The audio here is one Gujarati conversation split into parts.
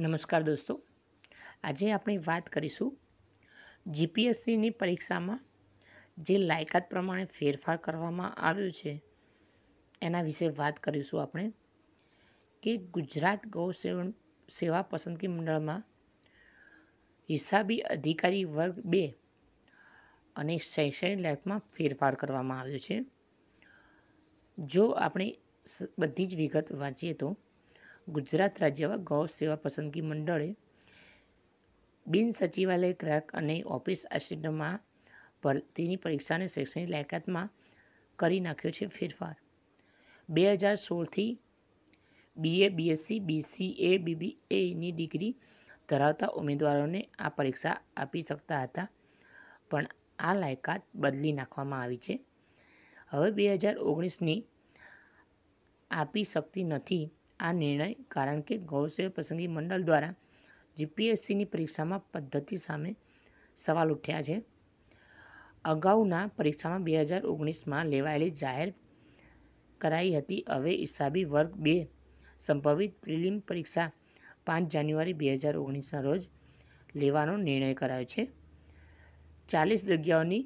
નમસ્કાર દોસ્તો આજે આપણે વાત કરીશું જીપીએસસીની પરીક્ષામાં જે લાયકાત પ્રમાણે ફેરફાર કરવામાં આવ્યો છે એના વિશે વાત કરીશું આપણે કે ગુજરાત ગૌ સેવા પસંદગી મંડળમાં હિસાબી અધિકારી વર્ગ બે અને શૈક્ષણિક લાઈફમાં ફેરફાર કરવામાં આવ્યો છે જો આપણે બધી જ વિગત વાંચીએ તો ગુજરાત રાજ્યમાં ગૌ સેવા પસંદગી મંડળે બિન સચિવાલય ગ્રાહક અને ઓફિસ આસિસ્ટન્ટમાં ભરતીની પરીક્ષાને શૈક્ષણિક લાયકાતમાં કરી નાખ્યો છે ફેરફાર બે હજાર સોળથી બીએ બીએસસી બીસીએ બીબીએની ડિગ્રી ધરાવતા ઉમેદવારોને આ પરીક્ષા આપી શકતા હતા પણ આ લાયકાત બદલી નાખવામાં આવી છે હવે બે હજાર ઓગણીસની આપી શકતી નથી આ નિર્ણય કારણ કે ગૌસેવ પસંદગી મંડળ દ્વારા જીપીએસસીની પરીક્ષામાં પદ્ધતિ સામે સવાલ ઉઠ્યા છે અગાઉના પરીક્ષામાં બે હજાર ઓગણીસમાં લેવાયેલી જાહેર કરાઈ હતી હવે હિસાબી વર્ગ બે સંભવિત પ્રિલિમ પરીક્ષા પાંચ જાન્યુઆરી બે હજાર ઓગણીસના રોજ લેવાનો નિર્ણય કરાયો છે ચાલીસ જગ્યાઓની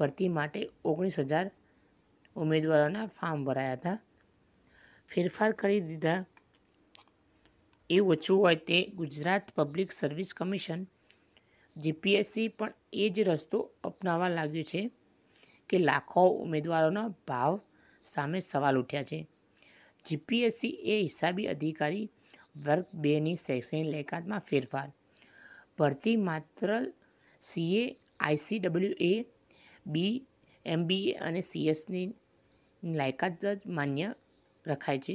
ભરતી માટે ઓગણીસ હજાર ઉમેદવારોના ફોર્મ ભરાયા હતા ફેરફાર કરી દીધા એ ઓછું હોય તે Gujarat public service commission GPSC પણ એ જ રસ્તો અપનાવવા લાગ્યો છે કે લાખો ઉમેદવારોના ભાવ સામે સવાલ ઉઠ્યા છે જીપીએસસી એ હિસાબી અધિકારી વર્ગ બેની શૈક્ષણિક લાયકાતમાં ફેરફાર ભરતી માત્ર સીએ આઈસીડબલ્યુ એ બી એમબીએ અને સીએસની લાયકાત જ માન્ય રખાય છે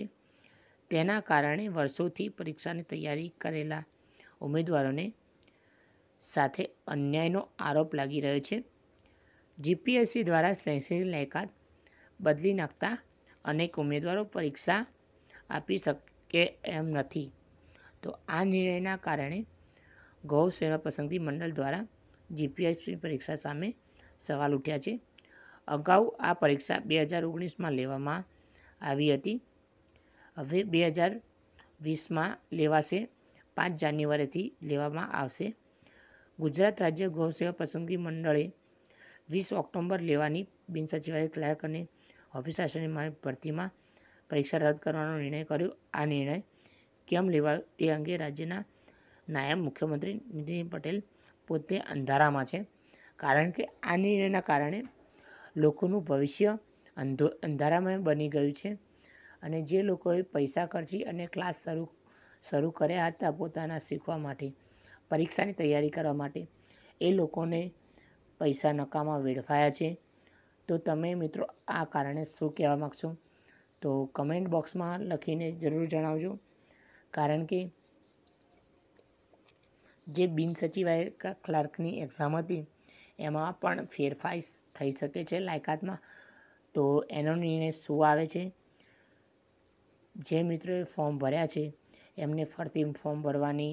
તેના કારણે વર્ષોથી પરીક્ષાની તૈયારી કરેલા ઉમેદવારોને સાથે અન્યાયનો આરોપ લાગી રહ્યો છે જીપીએસસી દ્વારા શૈક્ષણિક લાયકાત બદલી નાખતા અનેક ઉમેદવારો પરીક્ષા આપી શકે એમ નથી તો આ નિર્ણયના કારણે ગૌ સેવા પસંદગી મંડળ દ્વારા જીપીએસસી પરીક્ષા સામે સવાલ ઉઠ્યા છે અગાઉ આ પરીક્ષા બે હજાર ઓગણીસમાં લેવામાં આવી હતી હવે બે હજાર વીસમાં લેવાશે પાંચ જાન્યુઆરીથી લેવામાં આવશે ગુજરાત રાજ્ય ગૌસેવા પસંદગી મંડળે વીસ ઓક્ટોબર લેવાની બિનસચિવાલય ક્લાયક અને ઓફિસ આશ્રયની ભરતીમાં પરીક્ષા રદ કરવાનો નિર્ણય કર્યો આ નિર્ણય કેમ લેવાયો તે અંગે રાજ્યના નાયબ મુખ્યમંત્રી નીતિન પટેલ પોતે અંધારામાં છે કારણ કે આ નિર્ણયના કારણે લોકોનું ભવિષ્ય અંધો અંધારામય બની ગયું છે અને જે લોકોએ પૈસા ખર્ચી અને ક્લાસ શરૂ શરૂ કર્યા હતા પોતાના શીખવા માટે પરીક્ષાની તૈયારી કરવા માટે એ લોકોને પૈસા નકામાં વેડફાયા છે તો તમે મિત્રો આ કારણે શું કહેવા માગશો તો કમેન્ટ બોક્સમાં લખીને જરૂર જણાવજો કારણ કે જે બિનસચિવાય ક્લાર્કની એક્ઝામ હતી એમાં પણ ફેરફાર થઈ શકે છે લાયકાતમાં તો એનો નિર્ણય શું આવે છે જે મિત્રોએ ફોર્મ ભર્યા છે એમને ફરતી ફોર્મ ભરવાની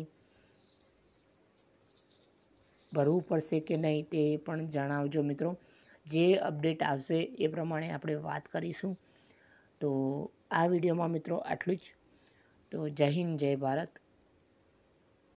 ભરવું પડશે કે નહીં તે પણ જણાવજો મિત્રો જે અપડેટ આવશે એ પ્રમાણે આપણે વાત કરીશું તો આ વિડીયોમાં મિત્રો આટલું જ તો જય હિન્દ જય ભારત